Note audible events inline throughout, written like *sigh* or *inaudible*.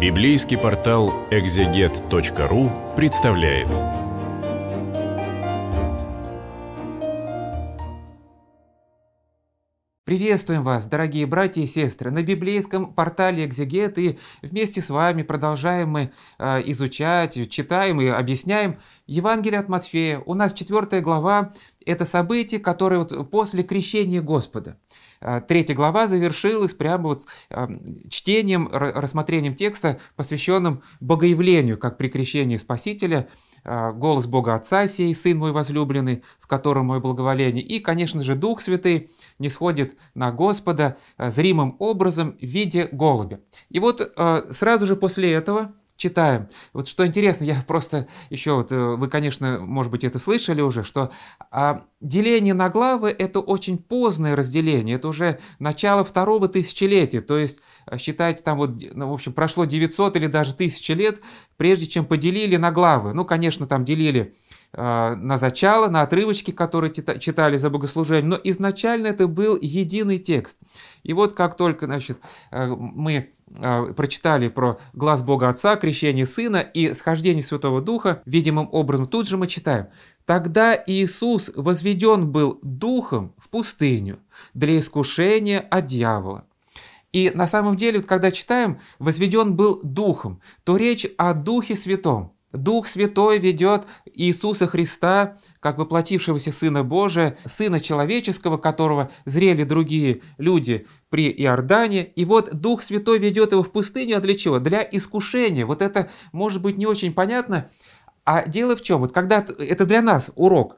Библейский портал экзегет.ру представляет. Приветствуем вас, дорогие братья и сестры, на библейском портале Экзегет, и вместе с вами продолжаем мы а, изучать, читаем и объясняем Евангелие от Матфея. У нас четвертая глава – это события, которые вот после крещения Господа. А, третья глава завершилась прямо вот а, чтением, рассмотрением текста, посвященным богоявлению, как при крещении Спасителя, а, голос Бога Отца сей, Сын мой возлюбленный, в котором мое благоволение. И, конечно же, Дух Святый не сходит на Господа зримым образом в виде голубя. И вот сразу же после этого читаем. Вот что интересно, я просто еще вот, э, вы, конечно, может быть, это слышали уже, что а, деление на главы – это очень поздное разделение, это уже начало второго тысячелетия, то есть э, считайте там вот, ну, в общем, прошло 900 или даже 1000 лет, прежде чем поделили на главы. Ну, конечно, там делили а, на зачало, на отрывочки, которые читали за богослужением, но изначально это был единый текст. И вот как только значит, э, мы а, прочитали про глаз Бога Отца, крещение Сына и схождение Святого Духа, видимым образом тут же мы читаем. «Тогда Иисус возведен был Духом в пустыню для искушения от дьявола». И на самом деле, вот когда читаем «возведен был Духом», то речь о Духе Святом. Дух Святой ведет Иисуса Христа, как воплотившегося Сына Божия, Сына Человеческого, которого зрели другие люди при Иордане. И вот Дух Святой ведет его в пустыню, а для чего? Для искушения. Вот это может быть не очень понятно, а дело в чем? Вот когда это для нас урок.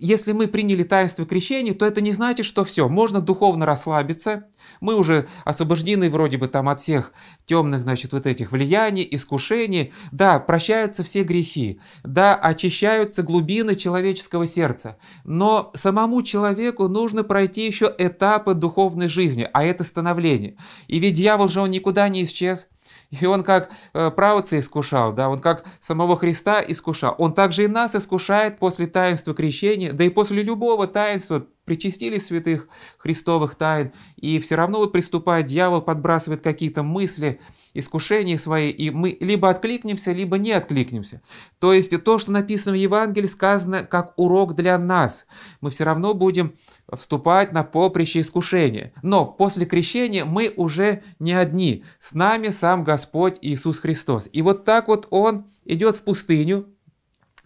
Если мы приняли таинство крещения, то это не значит, что все, можно духовно расслабиться, мы уже освобождены вроде бы там от всех темных, значит, вот этих влияний, искушений. Да, прощаются все грехи. Да, очищаются глубины человеческого сердца. Но самому человеку нужно пройти еще этапы духовной жизни, а это становление. И ведь дьявол же он никуда не исчез. И он как э, правоца искушал, да, он как самого Христа искушал. Он также и нас искушает после таинства крещения, да и после любого таинства причастились святых христовых тайн, и все равно вот приступает дьявол, подбрасывает какие-то мысли, искушения свои, и мы либо откликнемся, либо не откликнемся. То есть то, что написано в Евангелии, сказано как урок для нас. Мы все равно будем вступать на поприще искушения. Но после крещения мы уже не одни. С нами сам Господь Иисус Христос. И вот так вот Он идет в пустыню,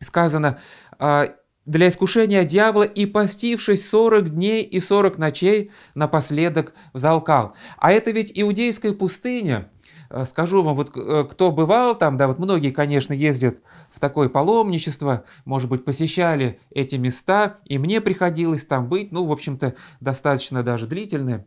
сказано, а, для искушения дьявола и постившись 40 дней и 40 ночей, напоследок взалкал. А это ведь иудейская пустыня. Э, скажу вам, вот э, кто бывал там, да, вот многие, конечно, ездят в такое паломничество, может быть, посещали эти места, и мне приходилось там быть, ну, в общем-то, достаточно даже длительное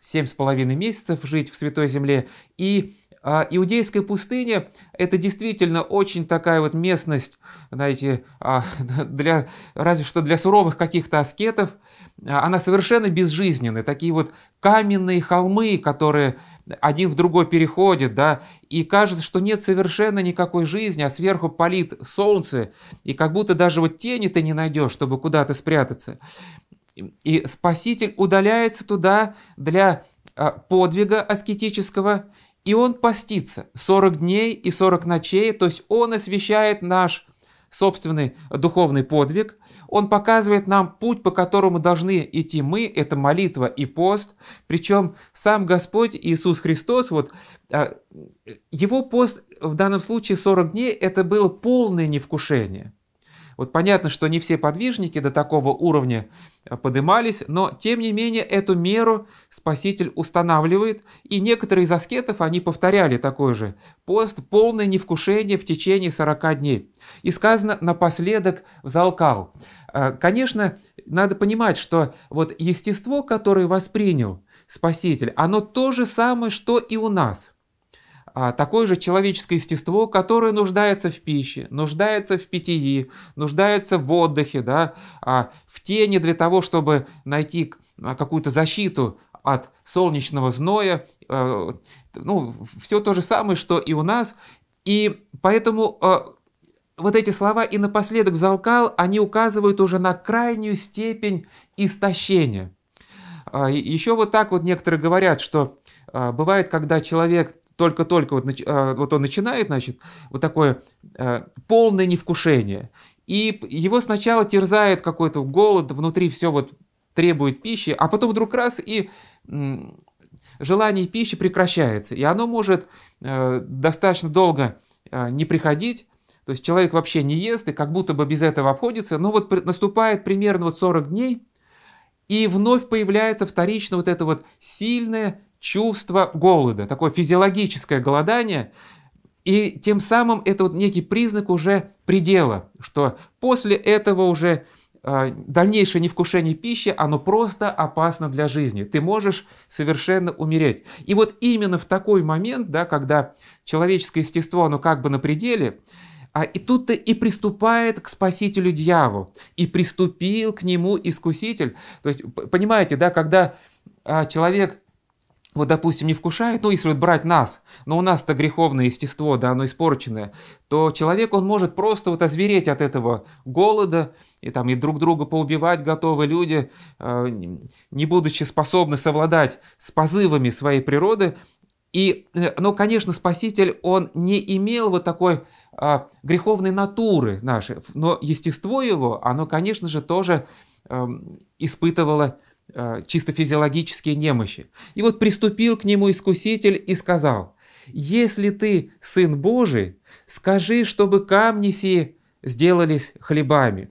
семь с половиной месяцев жить в Святой Земле, и а иудейская пустыня – это действительно очень такая вот местность, знаете, а, *laughs* для, разве что для суровых каких-то аскетов. Она совершенно безжизненная, такие вот каменные холмы, которые один в другой переходят, да, и кажется, что нет совершенно никакой жизни, а сверху палит солнце, и как будто даже вот тени ты не найдешь, чтобы куда-то спрятаться. И Спаситель удаляется туда для а, подвига аскетического – и он постится 40 дней и 40 ночей, то есть он освещает наш собственный духовный подвиг. Он показывает нам путь, по которому должны идти мы, это молитва и пост. Причем сам Господь Иисус Христос, вот а, его пост в данном случае 40 дней, это было полное невкушение. Вот понятно, что не все подвижники до такого уровня э, подымались, но тем не менее эту меру Спаситель устанавливает, и некоторые из аскетов, они повторяли такой же пост, полное невкушение в течение 40 дней. И сказано «напоследок взалкал». Э, конечно, надо понимать, что вот естество, которое воспринял Спаситель, оно то же самое, что и у нас – а такое же человеческое естество, которое нуждается в пище, нуждается в питье, нуждается в отдыхе, да, а в тени для того, чтобы найти а, какую-то защиту от солнечного зноя, а, ну, все то же самое, что и у нас. И поэтому а, вот эти слова «и напоследок взалкал», они указывают уже на крайнюю степень истощения. Еще вот так вот некоторые говорят, что бывает, когда человек только-только вот, а, вот он начинает, значит, вот такое а, полное невкушение. И его сначала терзает какой-то голод, внутри все вот требует пищи, а потом вдруг раз и желание пищи прекращается. И оно может э, достаточно долго э, не приходить, то есть человек вообще не ест и как будто бы без этого обходится, но вот наступает примерно вот 40 дней, и вновь появляется вторично вот это вот сильное чувство голода, такое физиологическое голодание, и тем самым это вот некий признак уже предела, что после этого уже а, дальнейшее невкушение пищи, оно просто опасно для жизни. Ты можешь совершенно умереть. И вот именно в такой момент, да, когда человеческое естество, оно как бы на пределе, а и тут-то и приступает к спасителю дьяволу, и приступил к нему искуситель. То есть, понимаете, да, когда а, человек вот, допустим, не вкушает, ну, если вот брать нас, но ну, у нас-то греховное естество, да, оно испорченное, то человек, он может просто вот озвереть от этого голода, и там и друг друга поубивать готовы люди, э, не будучи способны совладать с позывами своей природы. И, э, ну, конечно, Спаситель, он не имел вот такой а, греховной натуры нашей, но естество его, оно, конечно же, тоже эм, испытывало Э, чисто физиологические немощи. И вот приступил к нему искуситель и сказал, «Если ты сын Божий, скажи, чтобы камни сии сделались хлебами».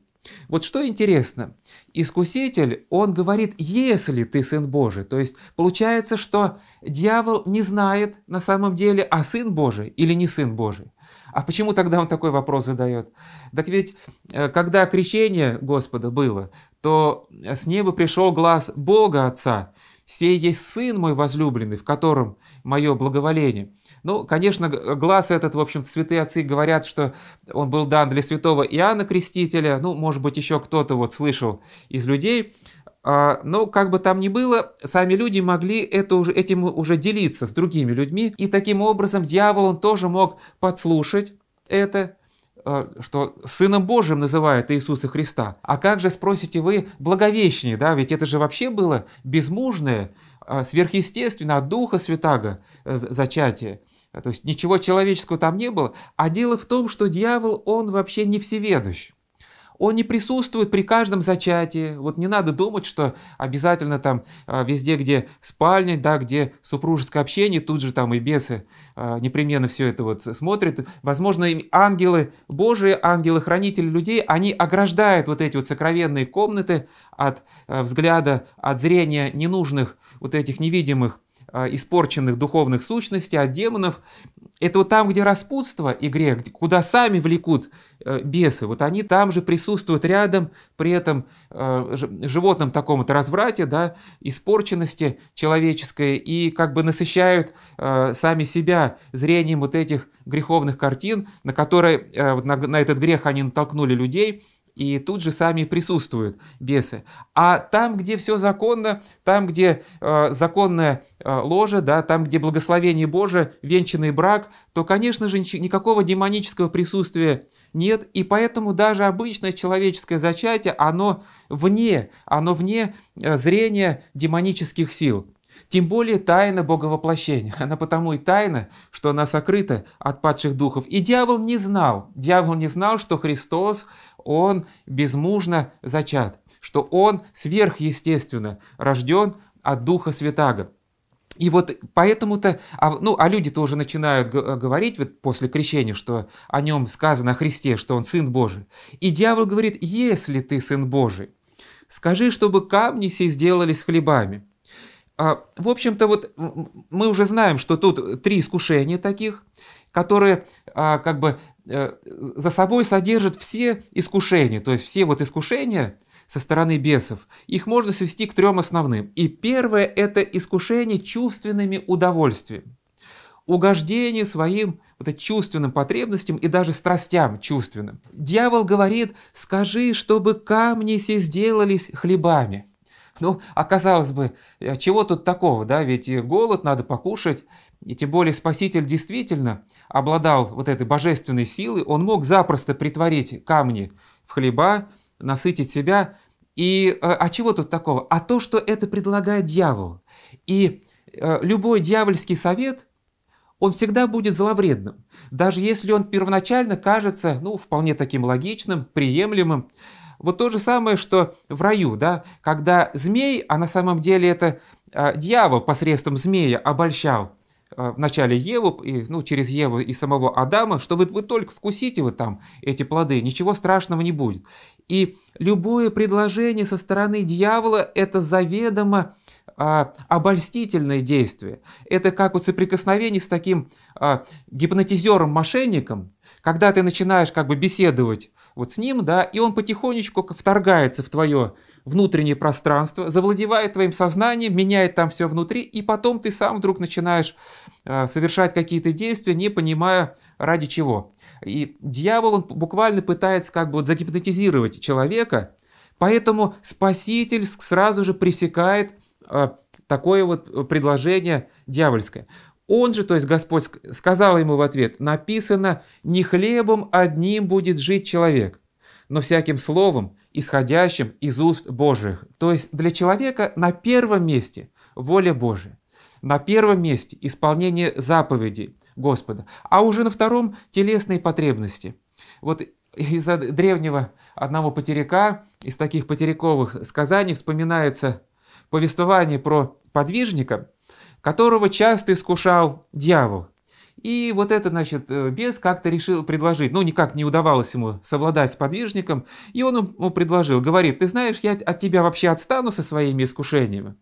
Вот что интересно, искуситель, он говорит, если ты сын Божий, то есть получается, что дьявол не знает на самом деле, а сын Божий или не сын Божий. А почему тогда он такой вопрос задает? Так ведь, э, когда крещение Господа было, то с неба пришел глаз Бога Отца, «Сей есть Сын мой возлюбленный, в котором мое благоволение». Ну, конечно, глаз этот, в общем святые отцы говорят, что он был дан для святого Иоанна Крестителя, ну, может быть, еще кто-то вот слышал из людей – а, но как бы там ни было, сами люди могли это уже, этим уже делиться с другими людьми. И таким образом дьявол он тоже мог подслушать это, а, что Сыном Божьим называют Иисуса Христа. А как же, спросите вы, благовещение, да, ведь это же вообще было безмужное, а, сверхъестественное от Духа Святаго э, зачатие. То есть ничего человеческого там не было. А дело в том, что дьявол, он вообще не всеведущ. Он не присутствует при каждом зачатии. Вот не надо думать, что обязательно там а, везде, где спальня, да, где супружеское общение, тут же там и бесы а, непременно все это вот смотрят. Возможно, им ангелы Божии, ангелы-хранители людей, они ограждают вот эти вот сокровенные комнаты от а, взгляда, от зрения ненужных вот этих невидимых а, испорченных духовных сущностей, от а демонов. Это вот там, где распутство и грех, куда сами влекут э, бесы, вот они там же присутствуют рядом, при этом э, животном таком-то разврате, да, испорченности человеческой, и как бы насыщают э, сами себя зрением вот этих греховных картин, на которые, на, на этот грех они натолкнули людей – и тут же сами присутствуют бесы. А там, где все законно, там, где э, законное э, ложе, да, там, где благословение Божие, венчанный брак, то, конечно же, никакого демонического присутствия нет, и поэтому даже обычное человеческое зачатие, оно вне, оно вне э, зрения демонических сил. Тем более тайна боговоплощения. *laughs* Она потому и тайна, что она сокрыта от падших духов. И дьявол не знал, дьявол не знал, что Христос он безмужно зачат, что он сверхъестественно рожден от Духа Святаго. И вот поэтому-то, а, ну, а люди тоже начинают э, говорить вот после крещения, что о нем сказано, о Христе, что он Сын Божий. И дьявол говорит, если ты Сын Божий, скажи, чтобы камни все сделались хлебами. А, в общем-то, вот мы уже знаем, что тут три искушения таких – которые а, как бы а, за собой содержат все искушения, то есть все вот искушения со стороны бесов, их можно свести к трем основным. И первое – это искушение чувственными удовольствиями, угождение своим вот чувственным потребностям и даже страстям чувственным. Дьявол говорит, скажи, чтобы камни все сделались хлебами – ну, оказалось а бы, э, чего тут такого, да, ведь э, голод надо покушать, и тем более Спаситель действительно обладал вот этой божественной силой, он мог запросто притворить камни в хлеба, насытить себя. И э, а чего тут такого? А то, что это предлагает дьявол. И э, любой дьявольский совет, он всегда будет зловредным. Даже если он первоначально кажется, ну, вполне таким логичным, приемлемым. Вот то же самое, что в раю, да, когда змей, а на самом деле это э, дьявол посредством змея обольщал – а, в начале Еву, и, ну, через Еву и самого Адама, что вы, вы только вкусите вот там эти плоды, ничего страшного не будет. И любое предложение со стороны дьявола – это заведомо а, обольстительное действие. Это как вот соприкосновение с таким а, гипнотизером-мошенником, когда ты начинаешь как бы беседовать вот с ним, да, и он потихонечку вторгается в твое внутреннее пространство, завладевает твоим сознанием, меняет там все внутри, и потом ты сам вдруг начинаешь э, совершать какие-то действия, не понимая ради чего. И дьявол, он буквально пытается как бы вот загипнотизировать человека, поэтому спаситель сразу же пресекает э, такое вот э, предложение дьявольское. Он же, то есть Господь, сказал ему в ответ, написано, не хлебом одним будет жить человек, но всяким словом, исходящим из уст Божьих. То есть для человека на первом месте воля Божия, на первом месте исполнение заповедей Господа, а уже на втором телесные потребности. Вот из древнего одного потеряка, из таких потеряковых сказаний вспоминается повествование про подвижника – которого часто искушал дьявол. И вот этот, значит, э, бес как-то решил предложить, ну, никак не удавалось ему совладать с подвижником, и он ему предложил, говорит, ты знаешь, я от тебя вообще отстану со своими искушениями,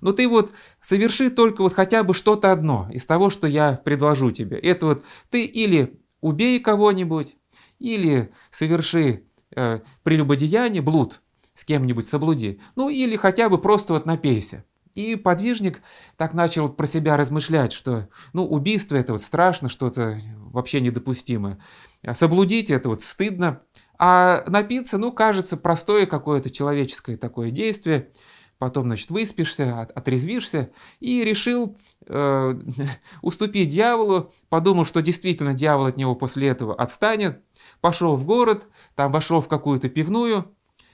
но ну, ты вот соверши только вот хотя бы что-то одно из того, что я предложу тебе. Это вот ты или убей кого-нибудь, или соверши э, прелюбодеяние, блуд с кем-нибудь соблуди, ну или хотя бы просто вот напейся. И подвижник так начал про себя размышлять, что ну, убийство – это вот страшно, что-то вообще недопустимое. А соблудить – это вот стыдно. А напиться, ну, кажется, простое какое-то человеческое такое действие. Потом, значит, выспишься, отрезвишься. И решил э, *laughs* уступить дьяволу. Подумал, что действительно дьявол от него после этого отстанет. Пошел в город, там вошел в какую-то пивную,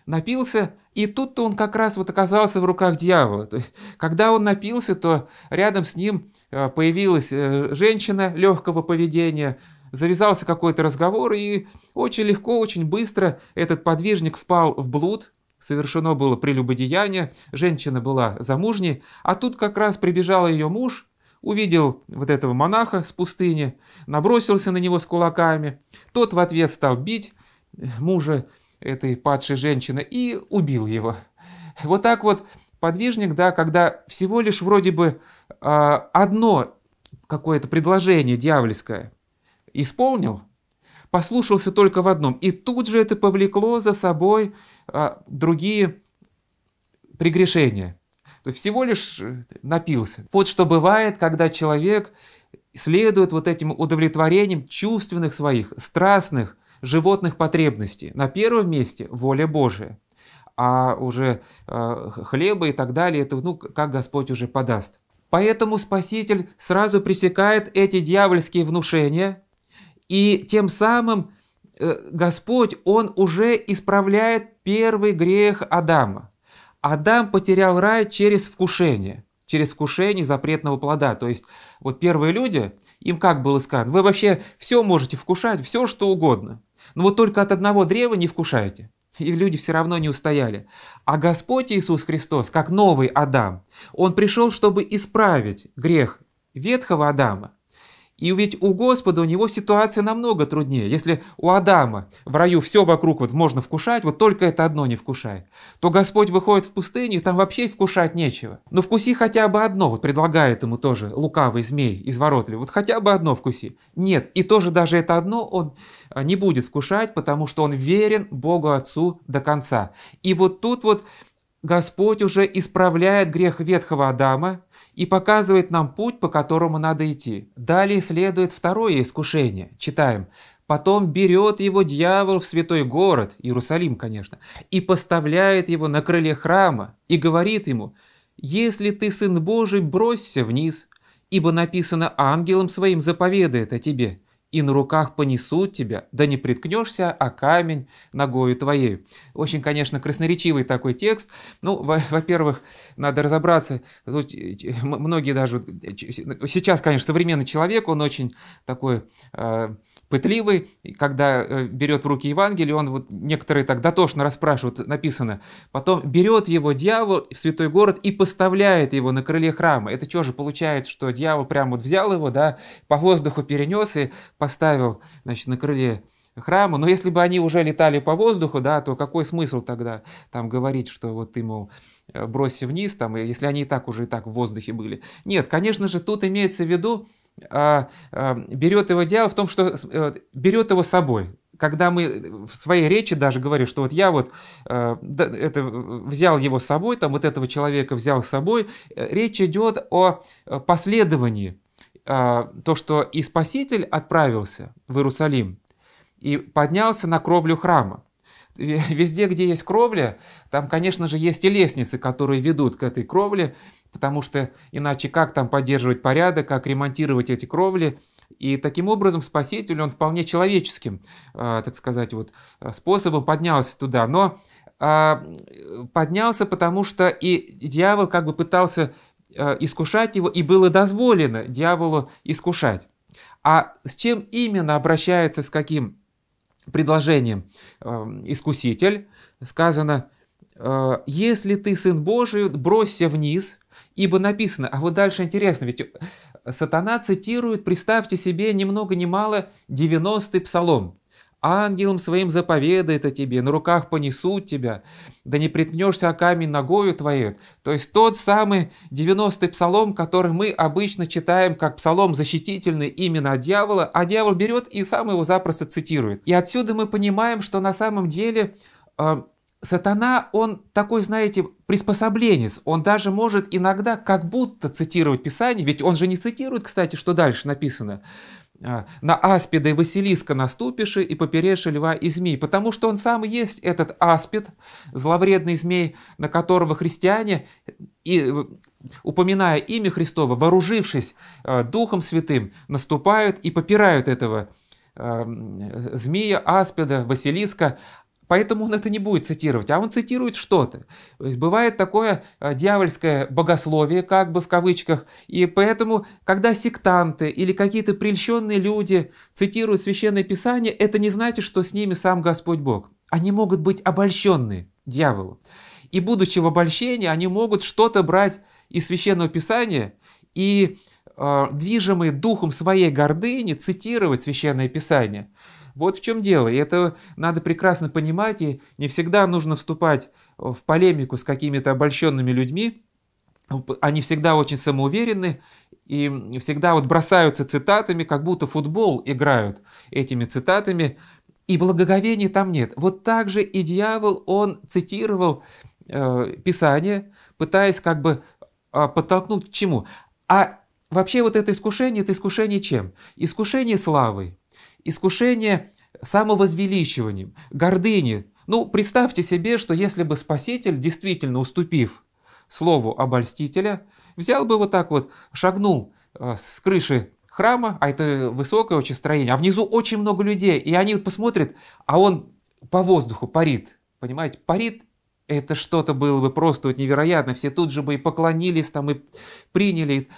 напился – и тут-то он как раз вот оказался в руках дьявола. То есть, когда он напился, то рядом с ним э, появилась э, женщина легкого поведения, завязался какой-то разговор, и очень легко, очень быстро этот подвижник впал в блуд, совершено было прелюбодеяние, женщина была замужней, а тут как раз прибежал ее муж, увидел вот этого монаха с пустыни, набросился на него с кулаками, тот в ответ стал бить э, мужа, этой падшей женщины и убил его. Вот так вот подвижник, да, когда всего лишь вроде бы а, одно какое-то предложение дьявольское исполнил, послушался только в одном, и тут же это повлекло за собой а, другие прегрешения. То есть всего лишь э, напился. Вот что бывает, когда человек следует вот этим удовлетворением чувственных своих, страстных животных потребностей. На первом месте воля Божия, а уже э, хлеба и так далее, это ну, как Господь уже подаст. Поэтому Спаситель сразу пресекает эти дьявольские внушения, и тем самым э, Господь, Он уже исправляет первый грех Адама. Адам потерял рай через вкушение, через вкушение запретного плода. То есть вот первые люди, им как было сказано, вы вообще все можете вкушать, все что угодно – но ну, вот только от одного древа не вкушаете, И люди все равно не устояли. А Господь Иисус Христос, как новый Адам, Он пришел, чтобы исправить грех ветхого Адама. И ведь у Господа у него ситуация намного труднее. Если у Адама в раю все вокруг вот можно вкушать, вот только это одно не вкушай, то Господь выходит в пустыню, и там вообще вкушать нечего. Но ну, вкуси хотя бы одно, вот предлагает ему тоже лукавый змей изворотливый, вот хотя бы одно вкуси. Нет, и тоже даже это одно он не будет вкушать, потому что он верен Богу Отцу до конца. И вот тут вот Господь уже исправляет грех ветхого Адама и показывает нам путь, по которому надо идти. Далее следует второе искушение. Читаем. Потом берет его дьявол в святой город, Иерусалим, конечно, и поставляет его на крыле храма и говорит ему, «Если ты сын Божий, бросься вниз, ибо написано ангелом своим заповедает о тебе, и на руках понесут тебя, да не приткнешься, а камень ногою твоей». Очень, конечно, красноречивый такой текст. Ну, во-первых, надо разобраться, тут э, многие даже, э, сейчас, конечно, современный человек, он очень такой э, пытливый, когда э, берет в руки Евангелие, он вот некоторые так дотошно расспрашивают, написано, потом берет его дьявол в святой город и поставляет его на крыле храма. Это что же получается, что дьявол прямо вот взял его, да, по воздуху перенес и поставил, значит, на крыле храма. Но если бы они уже летали по воздуху, да, то какой смысл тогда там говорить, что вот ему мол, э, вниз, там, если они и так уже и так в воздухе были. Нет, конечно же, тут имеется в виду, а, а, берет его дело в том, что э, берет его с собой. Когда мы в своей речи даже говорим, что вот я вот э, это, взял его с собой, там вот этого человека взял с собой, э, речь идет о последовании. А, то, что и Спаситель отправился в Иерусалим и поднялся на кровлю храма. Везде, где есть кровля, там, конечно же, есть и лестницы, которые ведут к этой кровле, потому что иначе как там поддерживать порядок, как ремонтировать эти кровли. И таким образом Спаситель, он вполне человеческим, а, так сказать, вот, а, способом поднялся туда. Но а, поднялся, потому что и дьявол как бы пытался искушать его, и было дозволено дьяволу искушать. А с чем именно обращается, с каким предложением эм, «Искуситель» сказано э, «Если ты сын Божий, бросься вниз, ибо написано». А вот дальше интересно, ведь э, сатана цитирует, представьте себе, немного много ни мало, 90-й псалом. Ангелом своим заповедает о тебе, на руках понесут тебя, да не приткнешься о камень ногою твоей». То есть тот самый 90-й псалом, который мы обычно читаем как псалом защитительный именно от дьявола, а дьявол берет и сам его запросто цитирует. И отсюда мы понимаем, что на самом деле э, сатана, он такой, знаете, приспособленец, он даже может иногда как будто цитировать Писание, ведь он же не цитирует, кстати, что дальше написано, а, на аспида и Василиска наступиши и попереши льва и змей, потому что он сам есть этот аспид, зловредный змей, на которого христиане, и, э, упоминая имя Христова, вооружившись э, Духом Святым, наступают и попирают этого э, змея, аспида, Василиска, поэтому он это не будет цитировать, а он цитирует что-то. То есть бывает такое э, дьявольское богословие, как бы в кавычках, и поэтому, когда сектанты или какие-то прельщенные люди цитируют Священное Писание, это не значит, что с ними сам Господь Бог. Они могут быть обольщенные дьяволу. И будучи в обольщении, они могут что-то брать из Священного Писания и э, движимые духом своей гордыни цитировать Священное Писание. Вот в чем дело, и это надо прекрасно понимать, и не всегда нужно вступать э, в полемику с какими-то обольщенными людьми, они всегда очень самоуверены и всегда вот бросаются цитатами, как будто футбол играют этими цитатами, и благоговения там нет. Вот так же и дьявол, он цитировал э, Писание, пытаясь как бы э, подтолкнуть к чему. А вообще вот это искушение, это искушение чем? Искушение славой искушение самовозвеличиванием, гордыни. Ну, представьте себе, что если бы Спаситель, действительно уступив слову обольстителя, взял бы вот так вот, шагнул э, с крыши храма, а это высокое очень строение, а внизу очень много людей, и они вот посмотрят, а он по воздуху парит, понимаете, парит это что-то было бы просто вот невероятно. Все тут же бы и поклонились там, и приняли.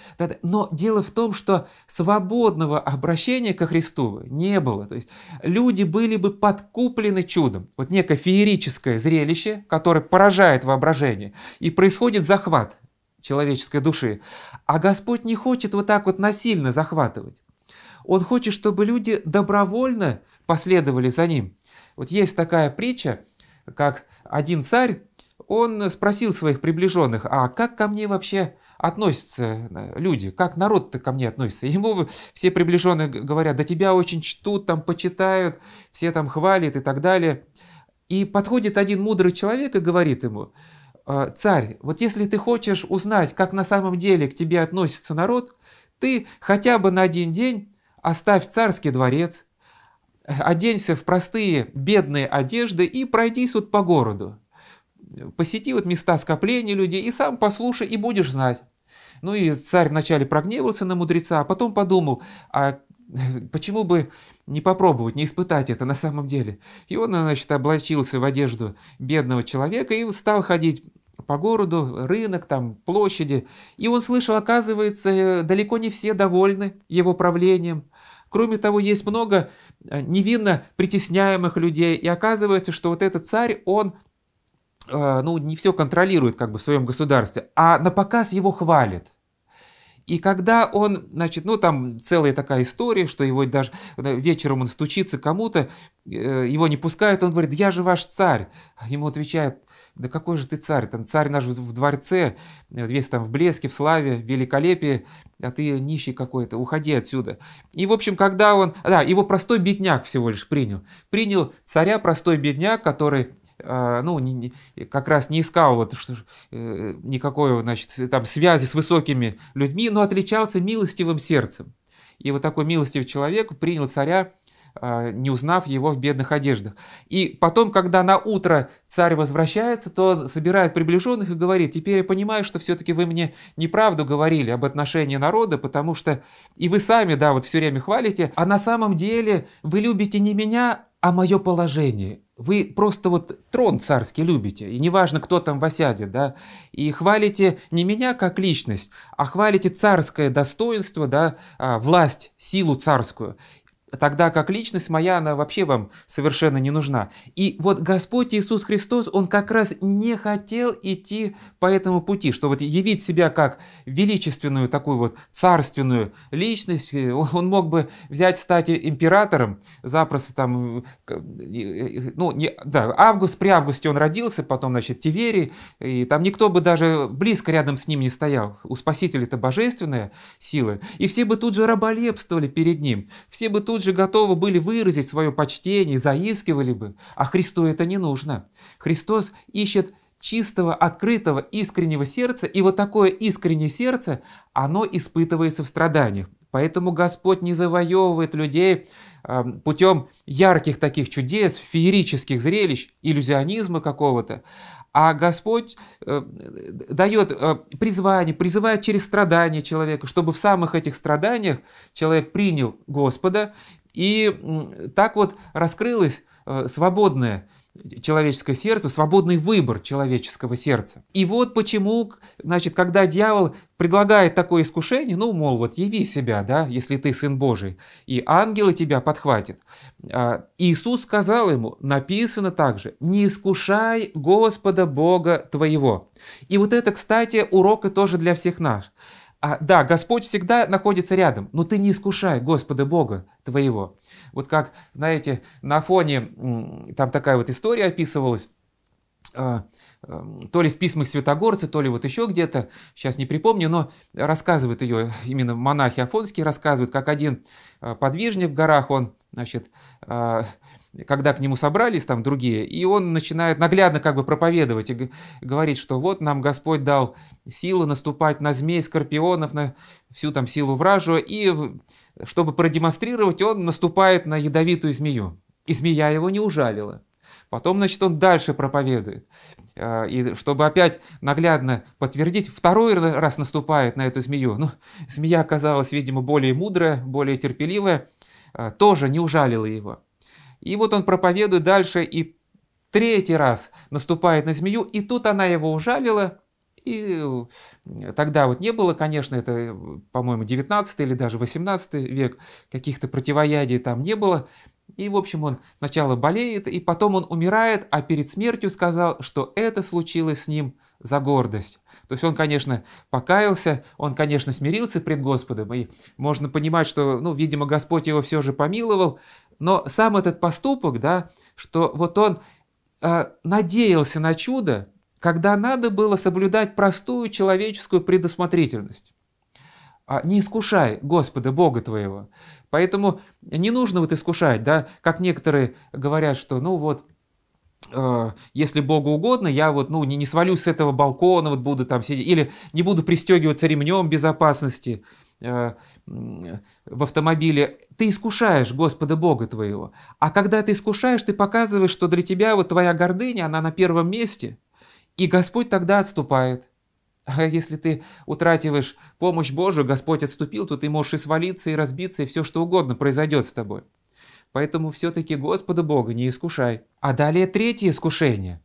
Но дело в том, что свободного обращения ко Христу не было. То есть люди были бы подкуплены чудом. Вот некое феерическое зрелище, которое поражает воображение. И происходит захват человеческой души. А Господь не хочет вот так вот насильно захватывать. Он хочет, чтобы люди добровольно последовали за Ним. Вот есть такая притча – как один царь, он спросил своих приближенных, а как ко мне вообще относятся э, люди, как народ-то ко мне относится. Ему все приближенные говорят, да тебя очень чтут, там почитают, все там хвалят и так далее. И подходит один мудрый человек и говорит ему, «Э, царь, вот если ты хочешь узнать, как на самом деле к тебе относится народ, ты хотя бы на один день оставь царский дворец, оденься в простые бедные одежды и пройдись вот по городу. Посети вот места скопления людей и сам послушай, и будешь знать. Ну и царь вначале прогневался на мудреца, а потом подумал, а *laughs* почему бы не попробовать, не испытать это на самом деле? И он, значит, облачился в одежду бедного человека и стал ходить по городу, рынок, там, площади. И он слышал, оказывается, далеко не все довольны его правлением. Кроме того, есть много э, невинно притесняемых людей, и оказывается, что вот этот царь, он э, ну, не все контролирует как бы в своем государстве, а на показ его хвалит. И когда он, значит, ну там целая такая история, что его даже вечером он стучится кому-то, э, его не пускают, он говорит, я же ваш царь. Ему отвечают да какой же ты царь, там царь наш в дворце, весь там в блеске, в славе, в великолепии, а ты нищий какой-то, уходи отсюда. И, в общем, когда он, да, его простой бедняк всего лишь принял, принял царя простой бедняк, который э, ну, не, не, как раз не искал вот, что, э, никакой значит, там, связи с высокими людьми, но отличался милостивым сердцем. И вот такой милостивый человек принял царя а, не узнав его в бедных одеждах. И потом, когда на утро царь возвращается, то собирает приближенных и говорит, теперь я понимаю, что все-таки вы мне неправду говорили об отношении народа, потому что и вы сами, да, вот все время хвалите, а на самом деле вы любите не меня, а мое положение. Вы просто вот трон царский любите, и неважно, кто там восядет, да, и хвалите не меня как личность, а хвалите царское достоинство, да, а, власть, силу царскую. Тогда как личность моя, она вообще вам совершенно не нужна. И вот Господь Иисус Христос, Он как раз не хотел идти по этому пути, что вот явить себя как величественную такую вот царственную личность. Э, он мог бы взять, стать императором, запросто там, э, ну, не, да, август, при августе он родился, потом, значит, Тивери и там никто бы даже близко рядом с ним не стоял. У Спасителя это божественная сила, и все бы тут же раболепствовали перед ним, все бы тут тут же готовы были выразить свое почтение, заискивали бы, а Христу это не нужно. Христос ищет чистого, открытого, искреннего сердца, и вот такое искреннее сердце, оно испытывается в страданиях. Поэтому Господь не завоевывает людей э, путем ярких таких чудес, феерических зрелищ, иллюзионизма какого-то, а Господь э, дает э, призвание, призывает через страдания человека, чтобы в самых этих страданиях человек принял Господа. И э, так вот раскрылась э, свободная человеческое сердце, свободный выбор человеческого сердца. И вот почему, значит, когда дьявол предлагает такое искушение, ну, мол, вот яви себя, да, если ты Сын Божий, и ангелы тебя подхватят. А, Иисус сказал ему, написано также, не искушай Господа Бога твоего. И вот это, кстати, урок и тоже для всех нас. А, да, Господь всегда находится рядом, но ты не искушай Господа Бога твоего. Вот как, знаете, на фоне, там такая вот история описывалась, а, эм, то ли в письмах Святогорца, то ли вот еще где-то, сейчас не припомню, но рассказывают ее, именно монахи афонские рассказывают, как один э, подвижник в горах, он, значит, а, когда к нему собрались там другие, и он начинает наглядно как бы проповедовать и говорит, что вот нам Господь дал силы наступать на змей, скорпионов, на всю там силу вражью, и чтобы продемонстрировать, он наступает на ядовитую змею. И змея его не ужалила. Потом, значит, он дальше проповедует. Э, и чтобы опять наглядно подтвердить, второй раз наступает на эту змею. Ну, змея оказалась, видимо, более мудрая, более терпеливая, э, тоже не ужалила его. И вот он проповедует дальше и третий раз наступает на змею, и тут она его ужалила, и э, тогда вот не было, конечно, это, по-моему, 19 или даже 18 век, каких-то противоядий там не было. И, в общем, он сначала болеет, и потом он умирает, а перед смертью сказал, что это случилось с ним за гордость. То есть он, конечно, покаялся, он, конечно, смирился пред Господом, и можно понимать, что, ну, видимо, Господь его все же помиловал, но сам этот поступок, да, что вот он э, надеялся на чудо, когда надо было соблюдать простую человеческую предусмотрительность. А, не искушай Господа, Бога твоего. Поэтому не нужно вот искушать, да, как некоторые говорят, что ну вот, э, если Богу угодно, я вот, ну, не, не свалюсь с этого балкона, вот буду там сидеть, или не буду пристегиваться ремнем безопасности, э, в автомобиле, ты искушаешь Господа Бога твоего. А когда ты искушаешь, ты показываешь, что для тебя вот твоя гордыня, она на первом месте, и Господь тогда отступает. А если ты утративаешь помощь Божию, Господь отступил, то ты можешь и свалиться, и разбиться, и все что угодно произойдет с тобой. Поэтому все-таки Господа Бога не искушай. А далее третье искушение –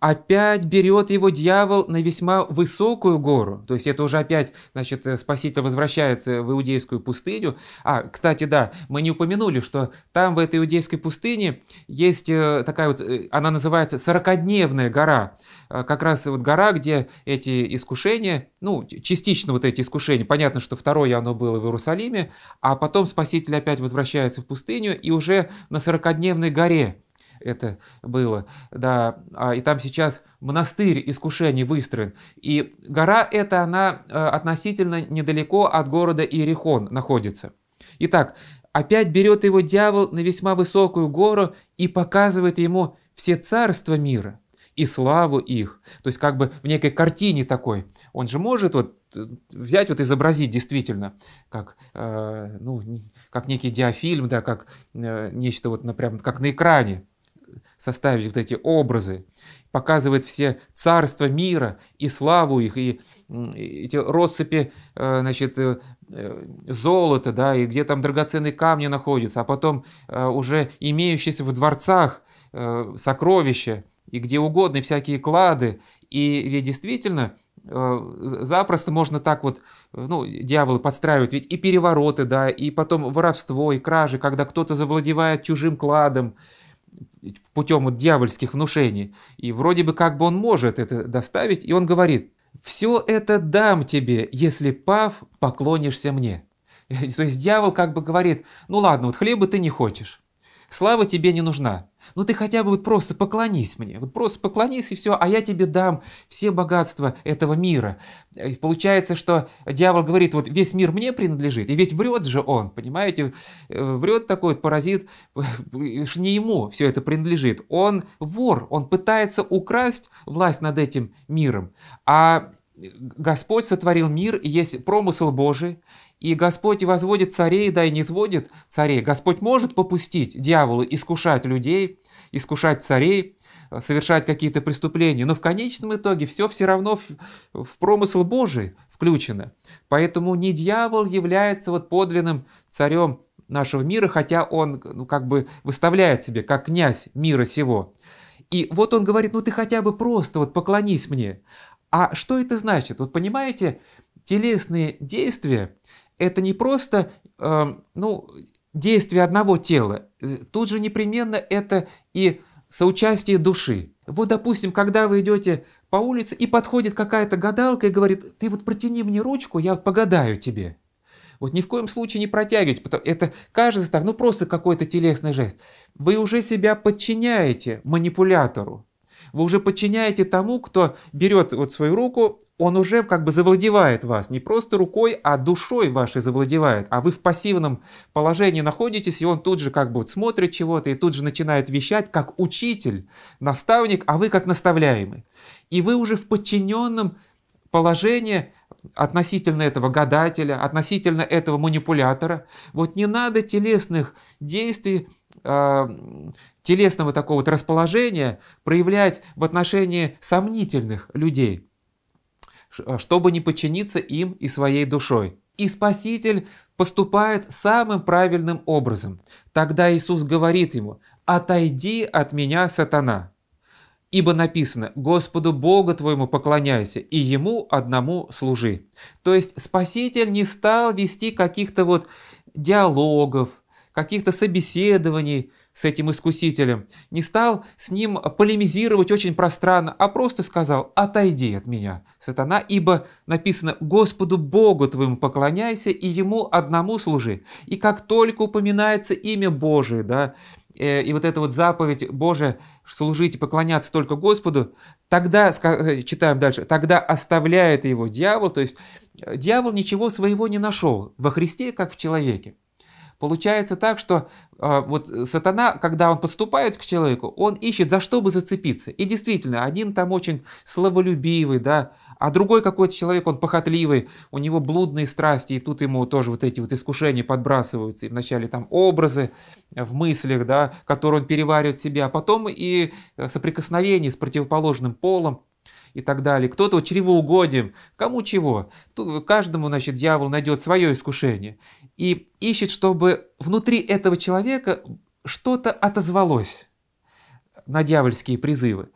опять берет его дьявол на весьма высокую гору. То есть это уже опять, значит, э, Спаситель возвращается в Иудейскую пустыню. А, кстати, да, мы не упомянули, что там, в этой Иудейской пустыне, есть э, такая вот, э, она называется «Сорокодневная гора». А, как раз вот гора, где эти искушения, ну, частично вот эти искушения, понятно, что второе оно было в Иерусалиме, а потом Спаситель опять возвращается в пустыню и уже на сорокодневной горе это было, да, а, и там сейчас монастырь искушений выстроен. И гора эта, она э, относительно недалеко от города Иерихон находится. Итак, опять берет его дьявол на весьма высокую гору и показывает ему все царства мира и славу их. То есть как бы в некой картине такой. Он же может вот э, взять, вот изобразить действительно, как, э, ну, как некий диафильм, да, как э, нечто вот, например, как на экране составить вот эти образы, показывает все царства мира и славу их, и эти россыпи э, значит, э, э, золота, да, и где там драгоценные камни находятся, а потом уже имеющиеся в дворцах сокровища, и где угодно, и всякие клады, и ведь действительно запросто можно так вот, ну, дьяволы подстраивают, ведь и перевороты, да, и потом воровство, и кражи, когда кто-то завладевает чужим кладом, путем вот дьявольских внушений. И вроде бы как бы он может это доставить, и он говорит, «Все это дам тебе, если, пав, поклонишься мне». *laughs* То есть дьявол как бы говорит, ну ладно, вот хлеба ты не хочешь, слава тебе не нужна, ну ты хотя бы вот просто поклонись мне, вот просто поклонись и все, а я тебе дам все богатства этого мира. Э, и получается, что дьявол говорит, вот весь мир мне принадлежит, и ведь врет же он, понимаете, э, врет такой вот паразит, *laughs* не ему все это принадлежит, он вор, он пытается украсть власть над этим миром, а Господь сотворил мир, есть промысл Божий, и Господь возводит царей, да и не сводит царей. Господь может попустить дьяволу искушать людей, искушать царей, совершать какие-то преступления, но в конечном итоге все все равно в, в промысл Божий включено. Поэтому не дьявол является вот подлинным царем нашего мира, хотя он ну, как бы выставляет себе как князь мира сего. И вот он говорит, ну ты хотя бы просто вот поклонись мне. А что это значит? Вот понимаете, телесные действия это не просто, э, ну, действие одного тела. Э, тут же непременно это и соучастие души. Вот, допустим, когда вы идете по улице и подходит какая-то гадалка и говорит, ты вот протяни мне ручку, я вот погадаю тебе. Вот ни в коем случае не протягивать, потому это кажется так, ну просто какой-то телесный жест. Вы уже себя подчиняете манипулятору. Вы уже подчиняете тому, кто берет вот свою руку, он уже как бы завладевает вас, не просто рукой, а душой вашей завладевает, а вы в пассивном положении находитесь, и он тут же как бы вот смотрит чего-то и тут же начинает вещать как учитель, наставник, а вы как наставляемый. И вы уже в подчиненном положении относительно этого гадателя, относительно этого манипулятора. Вот не надо телесных действий, а, телесного такого вот расположения проявлять в отношении сомнительных людей – а, чтобы не подчиниться им и своей душой. И Спаситель поступает самым правильным образом. Тогда Иисус говорит ему «Отойди от меня, сатана». Ибо написано «Господу Богу твоему поклоняйся, и Ему одному служи». То есть Спаситель не стал вести каких-то вот диалогов, каких-то собеседований, с этим искусителем, не стал с ним полемизировать очень пространно, а просто сказал «Отойди от меня, сатана, ибо написано «Господу Богу твоему поклоняйся и Ему одному служи». И как только упоминается имя Божие, да, э, и вот эта вот заповедь Божия служить и поклоняться только Господу, тогда, э, читаем дальше, тогда оставляет его дьявол, то есть э, дьявол ничего своего не нашел во Христе, как в человеке. Получается так, что а, э, вот сатана, когда он подступает к человеку, он ищет за что бы зацепиться. И действительно, один там очень слаболюбивый, да, а другой какой-то человек, он похотливый, у него блудные страсти, и тут ему тоже вот эти вот искушения подбрасываются. И вначале там образы в мыслях, да, которые он переваривает в себе, а потом и э, соприкосновение с противоположным полом, и так далее. Кто-то чревоугодием, кому чего. Каждому, значит, дьявол найдет свое искушение. И ищет, чтобы внутри этого человека что-то отозвалось на дьявольские призывы.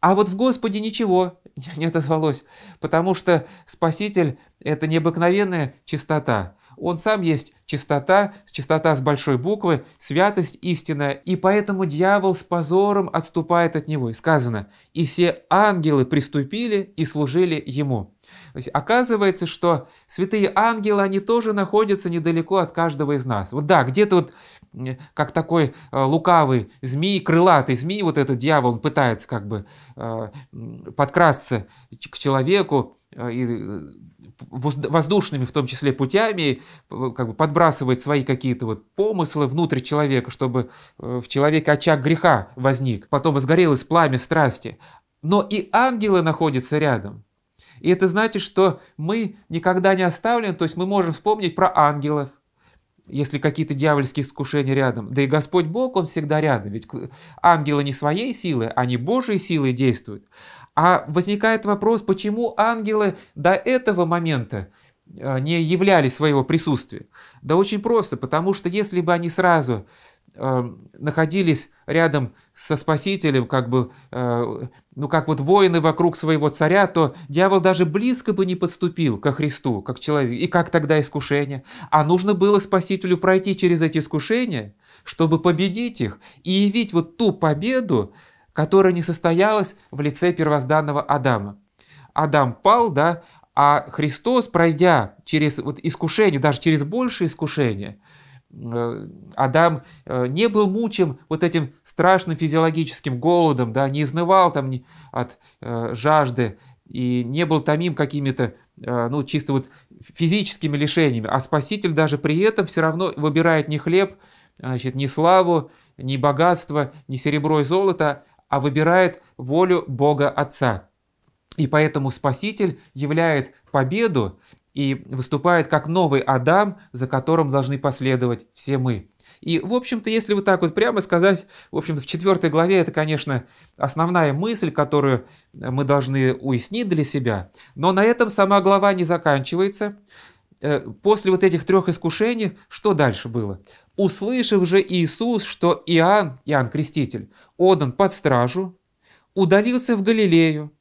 А вот в Господе ничего не отозвалось, потому что Спаситель – это необыкновенная чистота, он сам есть чистота, чистота с большой буквы, святость истина, и поэтому дьявол с позором отступает от него. И сказано, и все ангелы приступили и служили ему. То есть оказывается, что святые ангелы, они тоже находятся недалеко от каждого из нас. Вот да, где-то вот как такой э, лукавый змей, крылатый змей, вот этот дьявол, он пытается как бы э, подкрасться к человеку э, и воздушными, в том числе путями, э, как бы подбрасывает свои какие-то вот помыслы внутрь человека, чтобы э, в человеке очаг греха возник, потом возгорелось пламя страсти. Но и ангелы находятся рядом. И это значит, что мы никогда не оставлены, то есть мы можем вспомнить про ангелов, если какие-то дьявольские искушения рядом. Да и Господь Бог, Он всегда рядом. Ведь ангелы не своей силы, они Божьей силой действуют. А возникает вопрос, почему ангелы до этого момента э, не являли своего присутствия? Да очень просто, потому что если бы они сразу э, находились рядом со Спасителем, как бы, э, ну как вот воины вокруг своего царя, то дьявол даже близко бы не подступил ко Христу, как человек. И как тогда искушение? А нужно было Спасителю пройти через эти искушения, чтобы победить их и явить вот ту победу, которое не состоялось в лице первозданного Адама. Адам пал, да, а Христос, пройдя через вот искушение, даже через большее искушение, э, Адам э, не был мучим вот этим страшным физиологическим голодом, да, не изнывал там от э, жажды и не был томим какими-то, ну, чисто вот физическими лишениями, а Спаситель даже при этом все равно выбирает не хлеб, значит, не славу, не богатство, не серебро и золото, а а выбирает волю Бога Отца. И поэтому Спаситель являет победу и выступает как новый Адам, за которым должны последовать все мы. И, в общем-то, если вот так вот прямо сказать, в общем-то, в четвертой главе это, конечно, основная мысль, которую мы должны уяснить для себя. Но на этом сама глава не заканчивается. Э, после вот этих трех искушений, что дальше было? Услышав же Иисус, что Иоанн, Иоанн Креститель, отдан под стражу, удалился в Галилею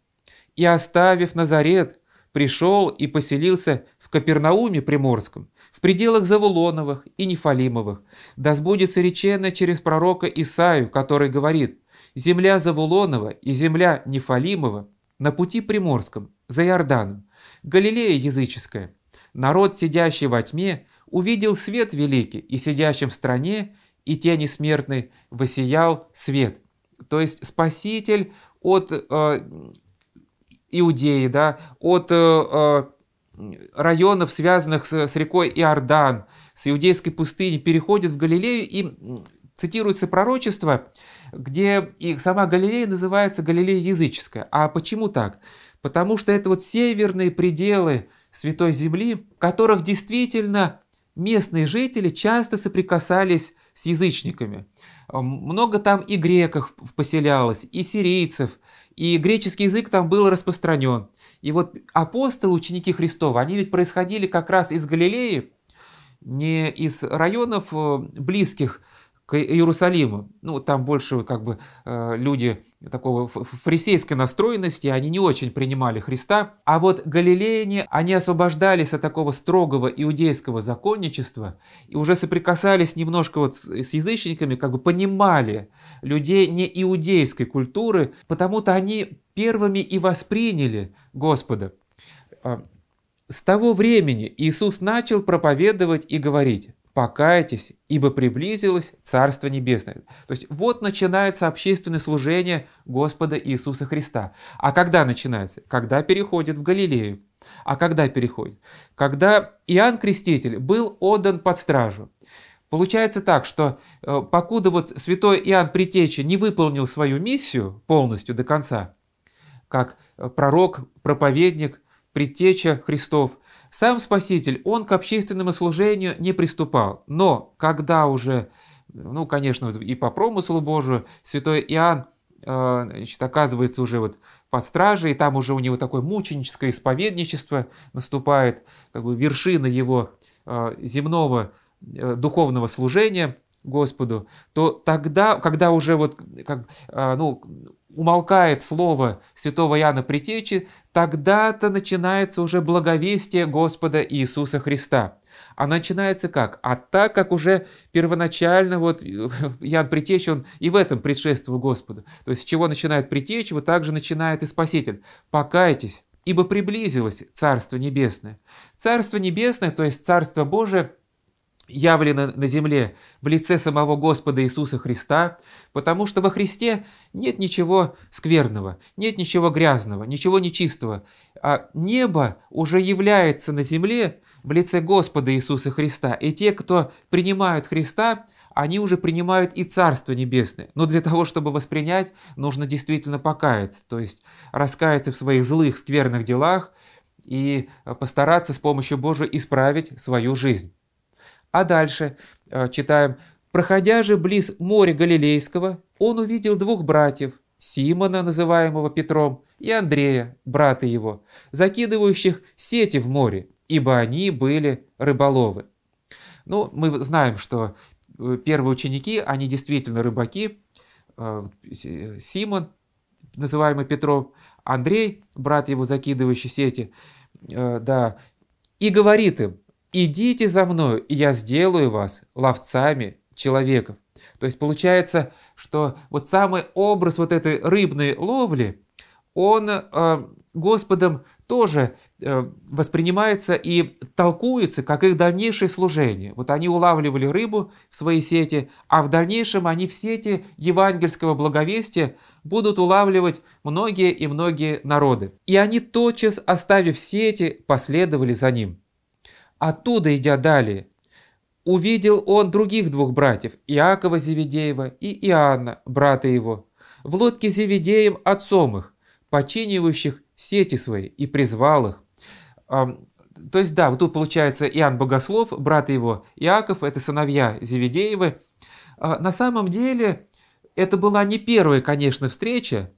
и, оставив Назарет, пришел и поселился в Капернауме Приморском, в пределах Завулоновых и Нефалимовых, да сбудется речено через пророка Исаию, который говорит «Земля Завулонова и земля Нефалимова на пути Приморском, за Иорданом, Галилея языческая, народ, сидящий во тьме, увидел свет великий, и сидящим в стране, и тени смертной восиял свет. То есть Спаситель от э, Иудеи, да, от э, э, районов, связанных с, с рекой Иордан, с иудейской пустыней, переходит в Галилею и цитируется пророчество, где и сама Галилея называется Галилея языческая. А почему так? Потому что это вот северные пределы Святой Земли, в которых действительно местные жители часто соприкасались с язычниками. Много там и греков поселялось, и сирийцев, и греческий язык там был распространен. И вот апостолы, ученики Христова, они ведь происходили как раз из Галилеи, не из районов э, близких к Иерусалиму. Ну, там больше как бы э, люди такого фарисейской настроенности, они не очень принимали Христа. А вот галилеяне, они освобождались от такого строгого иудейского законничества и уже соприкасались немножко вот с язычниками, как бы понимали людей не иудейской культуры, потому-то они первыми и восприняли Господа. Э, с того времени Иисус начал проповедовать и говорить покайтесь, ибо приблизилось Царство Небесное. То есть вот начинается общественное служение Господа Иисуса Христа. А когда начинается? Когда переходит в Галилею. А когда переходит? Когда Иоанн Креститель был отдан под стражу. Получается так, что э, покуда вот святой Иоанн Притечи не выполнил свою миссию полностью до конца, как э, пророк, проповедник, предтеча Христов, сам Спаситель, он к общественному служению не приступал, но когда уже, ну, конечно, и по промыслу Божию, святой Иоанн э, значит, оказывается уже вот под стражей, и там уже у него такое мученическое исповедничество наступает, как бы вершина его э, земного э, духовного служения Господу, то тогда, когда уже вот, как, ну, умолкает слово святого Иоанна Притечи, тогда-то начинается уже благовестие Господа Иисуса Христа. А начинается как? А так как уже первоначально вот Ян э, *laughs* Притечи, он и в этом предшествовал Господу. То есть с чего начинает Притечи, вот так же начинает и Спаситель. «Покайтесь, ибо приблизилось Царство Небесное». Царство Небесное, то есть Царство Божие – явлено на земле в лице самого Господа Иисуса Христа, потому что во Христе нет ничего скверного, нет ничего грязного, ничего нечистого, а небо уже является на земле в лице Господа Иисуса Христа, и те, кто принимают Христа, они уже принимают и Царство Небесное. Но для того, чтобы воспринять, нужно действительно покаяться, то есть раскаяться в своих злых, скверных делах и постараться с помощью Божией исправить свою жизнь. А дальше э, читаем. «Проходя же близ моря Галилейского, он увидел двух братьев, Симона, называемого Петром, и Андрея, брата его, закидывающих сети в море, ибо они были рыболовы». Ну, мы знаем, что э, первые ученики, они действительно рыбаки. Э, Симон, называемый Петром, Андрей, брат его, закидывающий сети, да, и говорит им, Идите за мною, и я сделаю вас ловцами человеков. То есть получается, что вот самый образ вот этой рыбной ловли, он э, Господом тоже э, воспринимается и толкуется, как их дальнейшее служение. Вот они улавливали рыбу в свои сети, а в дальнейшем они в сети евангельского благовестия будут улавливать многие и многие народы. И они тотчас, оставив сети, последовали за ним. Оттуда, идя далее, увидел он других двух братьев, Иакова Зеведеева и Иоанна, брата его, в лодке Зеведеем отцом их, починивающих сети свои, и призвал их. То есть, да, вот тут получается Иоанн Богослов, брат его Иаков, это сыновья Зеведеевы. А, на самом деле, это была не первая, конечно, встреча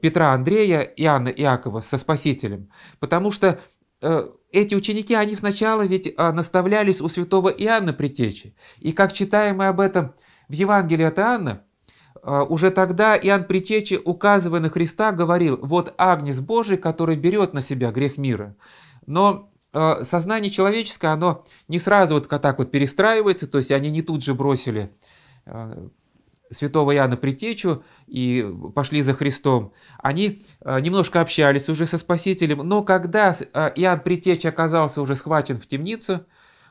Петра Андрея, Иоанна Иакова со Спасителем, потому что э, эти ученики, они сначала ведь а, наставлялись у святого Иоанна Притечи. И как читаем мы об этом в Евангелии от Иоанна, а, уже тогда Иоанн Притечи, указывая на Христа, говорил, вот Агнец Божий, который берет на себя грех мира. Но а, сознание человеческое, оно не сразу вот так вот перестраивается, то есть они не тут же бросили святого Иоанна Притечу и пошли за Христом, они э, немножко общались уже со Спасителем, но когда э, Иоанн Притеча оказался уже схвачен в темницу,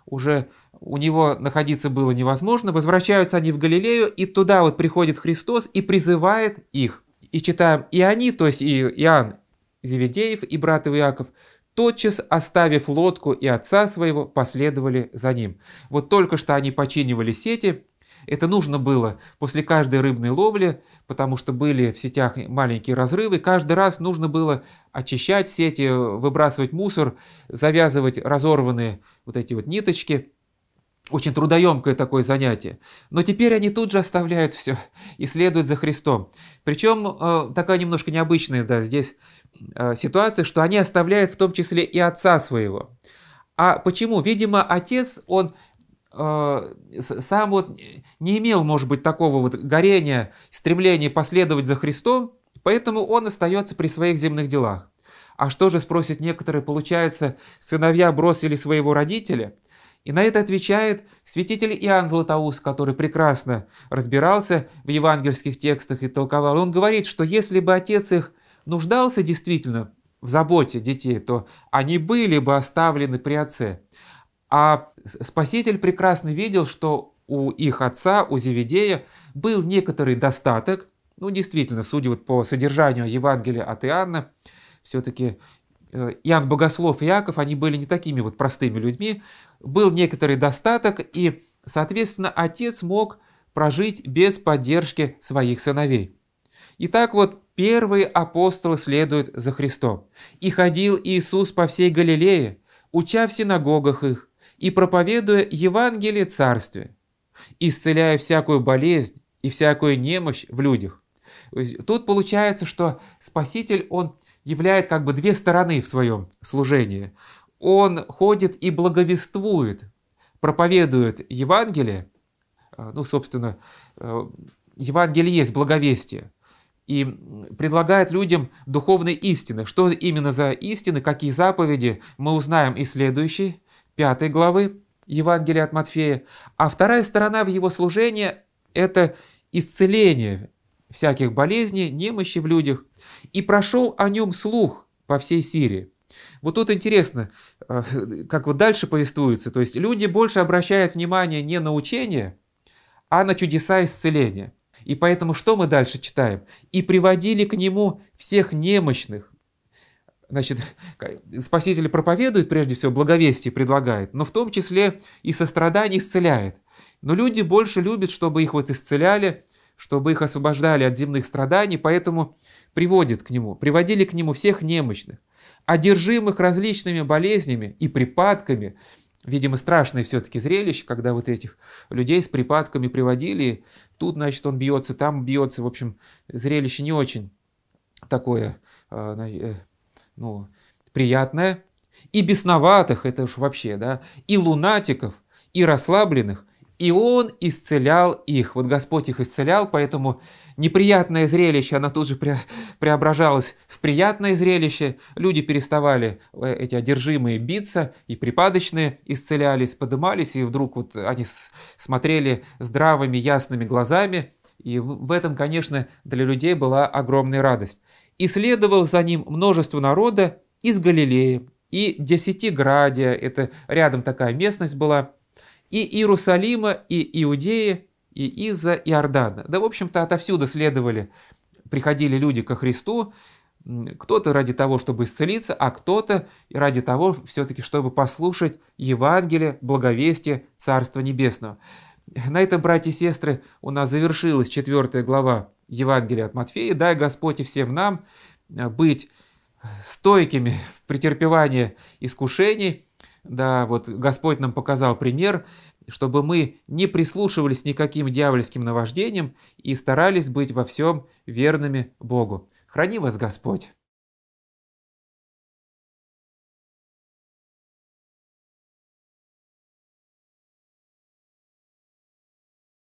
уже у него находиться было невозможно, возвращаются они в Галилею, и туда вот приходит Христос и призывает их. И читаем, и они, то есть и Иоанн Зеведеев и брат Иаков, тотчас, оставив лодку и отца своего, последовали за ним. Вот только что они починивали сети, это нужно было после каждой рыбной ловли, потому что были в сетях маленькие разрывы. Каждый раз нужно было очищать сети, выбрасывать мусор, завязывать разорванные вот эти вот ниточки. Очень трудоемкое такое занятие. Но теперь они тут же оставляют все и следуют за Христом. Причем э, такая немножко необычная да, здесь э, ситуация, что они оставляют в том числе и отца своего. А почему? Видимо, отец, он Э, сам вот не имел, может быть, такого вот горения, стремления последовать за Христом, поэтому он остается при своих земных делах. А что же, спросят некоторые, получается, сыновья бросили своего родителя? И на это отвечает святитель Иоанн Златоуст, который прекрасно разбирался в евангельских текстах и толковал. Он говорит, что если бы отец их нуждался действительно в заботе детей, то они были бы оставлены при отце. А Спаситель прекрасно видел, что у их отца, у Зеведея, был некоторый достаток. Ну, действительно, судя вот по содержанию Евангелия от Иоанна, все-таки э, Иоанн Богослов и Иаков, они были не такими вот простыми людьми. Был некоторый достаток, и, соответственно, отец мог прожить без поддержки своих сыновей. Итак, вот первые апостолы следуют за Христом. И ходил Иисус по всей Галилее, уча в синагогах их, и проповедуя Евангелие Царствия, исцеляя всякую болезнь и всякую немощь в людях. Тут получается, что Спаситель, он являет как бы две стороны в своем служении. Он ходит и благовествует, проповедует Евангелие, э, ну, собственно, э, Евангелие есть благовестие, и предлагает людям духовные истины. Что именно за истины, какие заповеди, мы узнаем из следующей пятой главы Евангелия от Матфея, а вторая сторона в его служении – это исцеление всяких болезней, немощи в людях. И прошел о нем слух по всей Сирии. Вот тут интересно, э, как вот дальше повествуется. То есть люди больше обращают внимание не на учение, а на чудеса исцеления. И поэтому что мы дальше читаем? «И приводили к нему всех немощных, значит, Спаситель проповедует, прежде всего, благовестие предлагает, но в том числе и сострадание исцеляет. Но люди больше любят, чтобы их вот исцеляли, чтобы их освобождали от земных страданий, поэтому приводит к нему, приводили к нему всех немощных, одержимых различными болезнями и припадками. Видимо, страшное все-таки зрелище, когда вот этих людей с припадками приводили, тут, значит, он бьется, там бьется, в общем, зрелище не очень такое а, э, ну, приятное, и бесноватых, это уж вообще, да, и лунатиков, и расслабленных, и он исцелял их. Вот Господь их исцелял, поэтому неприятное зрелище, оно тут же пре преображалось в приятное зрелище. Люди переставали, э, эти одержимые, биться, и припадочные исцелялись, подымались, и вдруг вот они смотрели здравыми, ясными глазами. И в этом, конечно, для людей была огромная радость и следовал за ним множество народа из Галилеи, и Десятиградия, это рядом такая местность была, и Иерусалима, и Иудеи, и из-за Иордана. Да, в общем-то, отовсюду следовали, приходили люди ко Христу, кто-то ради того, чтобы исцелиться, а кто-то ради того, все-таки, чтобы послушать Евангелие, благовестие Царства Небесного. На этом, братья и сестры, у нас завершилась четвертая глава Евангелия от Матфея, дай Господь и всем нам э, быть стойкими в претерпевании искушений. Да, вот Господь нам показал пример, чтобы мы не прислушивались никаким дьявольским наваждениям и старались быть во всем верными Богу. Храни вас Господь!